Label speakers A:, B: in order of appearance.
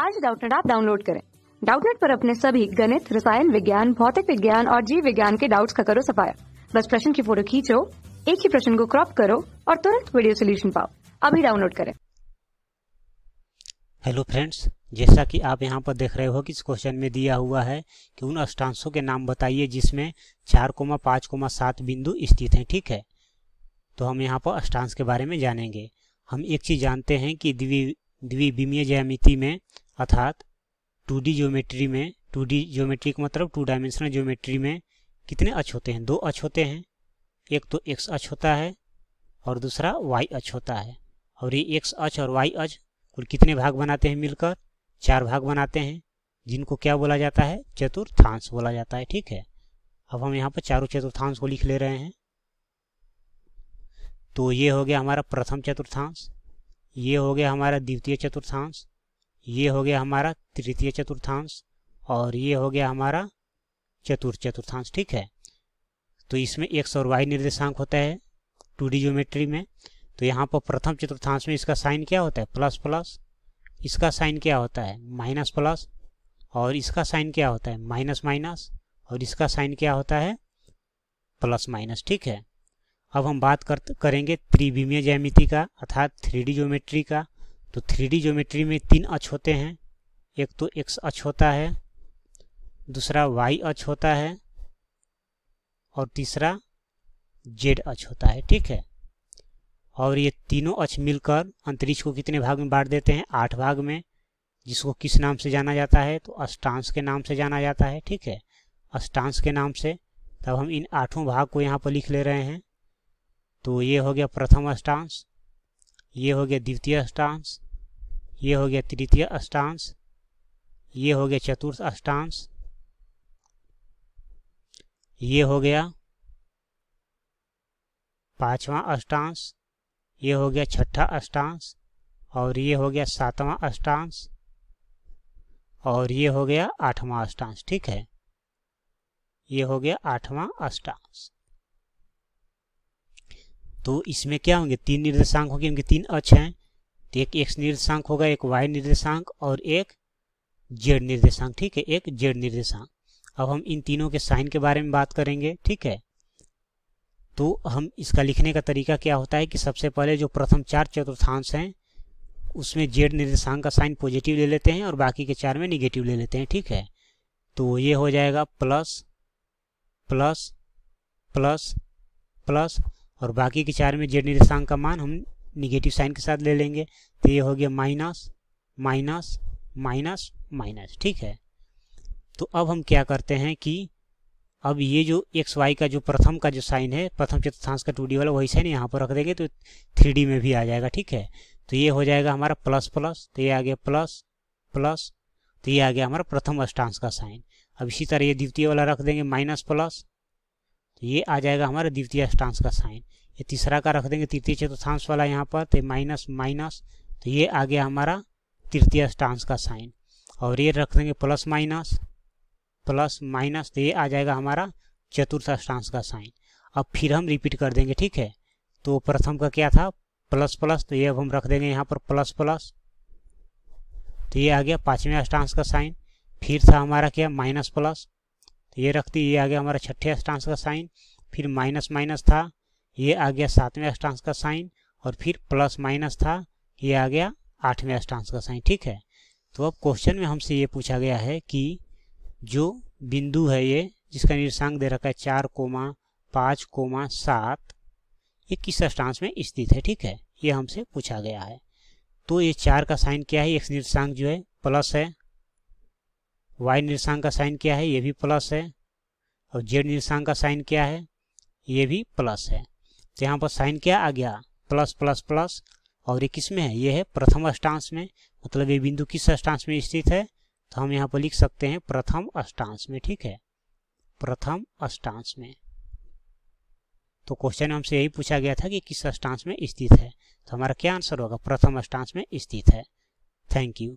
A: आज डाउटनेट आप डाउनलोड करें डाउटनेट पर अपने सभी गणित रसायन विज्ञान भौतिक विज्ञान और जीव विज्ञान के डाउट्स का करो सफाया बस प्रश्न की फोटो खींचो एक ही प्रश्न को क्रॉप करो और तुरंत वीडियो सोल्यूशन पाओ अभी डाउनलोड करें हेलो फ्रेंड्स जैसा कि आप यहां पर देख रहे हो कि इस क्वेश्चन में दिया हुआ है कि उन अष्टांशों के नाम बताइए जिसमें चार कोमा पाँच कोमा सात बिंदु स्थित हैं ठीक है तो हम यहां पर अष्टांश के बारे में जानेंगे हम एक चीज़ जानते हैं कि द्वि द्विविमीय ज्यामिति में अर्थात टू डी ज्योमेट्री में टू डी ज्योमेट्री का मतलब टू डायमेंशनल ज्योमेट्री में कितने अच होते हैं दो अच होते हैं एक तो एक्स अच होता है और दूसरा वाई अच होता है और ये एक्स अच और वाई अच कुल कितने भाग बनाते हैं मिलकर चार भाग बनाते हैं जिनको क्या बोला जाता है चतुर्थांश बोला जाता है ठीक है अब हम यहाँ पर चारों चतुर्थांश को लिख ले रहे हैं तो ये हो गया हमारा प्रथम चतुर्थांश ये हो गया हमारा द्वितीय चतुर्थांश ये हो गया हमारा तृतीय चतुर्थांश और ये हो गया हमारा चतुर्थ चतुर्थांश ठीक है तो इसमें एक वाई निर्देशांक होता है टू डी ज्योमेट्री में तो यहाँ पर प्रथम चतुर्थांश में इसका साइन क्या होता है प्लस प्लस इसका साइन क्या होता है माइनस प्लस और इसका साइन क्या होता है माइनस माइनस और इसका साइन क्या होता है प्लस माइनस ठीक है अब हम बात कर करेंगे त्रिविमीय ज्यामिति का अर्थात थ्री डी ज्योमेट्री का तो थ्री डी ज्योमेट्री में तीन अक्ष होते हैं एक तो एक्स अक्ष होता है दूसरा वाई अक्ष होता है और तीसरा जेड अक्ष होता है ठीक है और ये तीनों अक्ष मिलकर अंतरिक्ष को कितने भाग में बांट देते हैं आठ भाग में जिसको किस नाम से जाना जाता है तो अष्टांश के नाम से जाना जाता है ठीक है अष्टांश के नाम से तब हम इन आठों भाग को यहाँ पर लिख ले रहे हैं तो ये हो गया प्रथम अष्टांश ये हो गया द्वितीय अष्टांश ये हो गया तृतीय अष्टांश ये हो गया चतुर्थ अष्टांश ये हो गया पांचवा अष्टांश ये हो गया छठा अष्टांश और ये हो गया सातवां अष्टांश और ये हो गया आठवां अष्टांश ठीक है ये हो गया आठवां अष्टांश तो इसमें क्या होंगे तीन निर्देशांक होंगे उनके तीन अक्ष हैं तो एक एक्स निर्देशांक होगा एक वाई निर्देशांक और एक जेड निर्देशांक ठीक है एक जेड निर्देशांक अब हम इन तीनों के साइन के बारे में बात करेंगे ठीक है तो हम इसका लिखने का तरीका क्या होता है कि सबसे पहले जो प्रथम चार चतुर्थांश हैं उसमें जेड निर्देशांक का साइन पॉजिटिव ले लेते हैं और बाकी के चार में निगेटिव ले लेते हैं ठीक है तो ये हो जाएगा प्लस प्लस प्लस प्लस और बाकी के चार में जेड निर्देशांक का मान हम निगेटिव साइन के साथ ले लेंगे तो ये हो गया माइनस माइनस माइनस माइनस ठीक है तो अब हम क्या करते हैं कि अब ये जो एक्स वाई का जो प्रथम का जो साइन है प्रथम चतुर्थांश का टू वाला वही साइन यहाँ पर रख देंगे तो थ्री में भी आ जाएगा ठीक है तो ये हो जाएगा हमारा प्लस प्लस तो ये आ गया प्लस प्लस तो ये आ गया हमारा प्रथम अष्टांश का साइन अब इसी तरह ये द्वितीय वाला रख देंगे माइनस प्लस तो ये आ जाएगा हमारा द्वितीय अष्टांश का साइन ये तीसरा का रख देंगे तृतीय चतुर्थांश वाला यहाँ पर तो माइनस माइनस तो ये आ गया हमारा तृतीय अष्टांश का साइन और ये रख देंगे प्लस माइनस प्लस माइनस तो ये आ जाएगा हमारा चतुर्थ अष्टांश का साइन अब फिर हम रिपीट कर देंगे ठीक है तो प्रथम का क्या था प्लस प्लस तो ये अब हम रख देंगे यहाँ पर प्लस प्लस तो ये आ गया पाँचवें अष्टांश का साइन फिर था हमारा क्या माइनस प्लस ये रखती ये आ गया हमारा छठे अष्टांश का साइन फिर माइनस माइनस था ये आ गया सातवें अष्टांश का साइन और फिर प्लस माइनस था ये आ गया आठवें अष्टांश का साइन ठीक है तो अब क्वेश्चन में हमसे ये पूछा गया है कि जो बिंदु है ये जिसका निर्सांग दे रखा है चार कोमा पाँच कोमा सात ये किस अष्टांश में स्थित है ठीक है ये हमसे पूछा गया है तो ये चार का साइन क्या है एक निर्सांग जो है प्लस है वाई निशान का साइन क्या है ये भी प्लस है और जेड निशान का साइन क्या है ये भी प्लस है तो यहाँ पर साइन क्या आ गया प्लस प्लस प्लस और ये किस में है ये है प्रथम अष्टांश में मतलब ये बिंदु किस अष्टांश में स्थित है तो हम यहाँ पर लिख सकते हैं प्रथम अष्टांश में ठीक है प्रथम अष्टांश में तो क्वेश्चन हमसे यही पूछा गया था कि किस अष्टांश में स्थित है तो हमारा क्या आंसर होगा प्रथम अष्टांश में स्थित है थैंक यू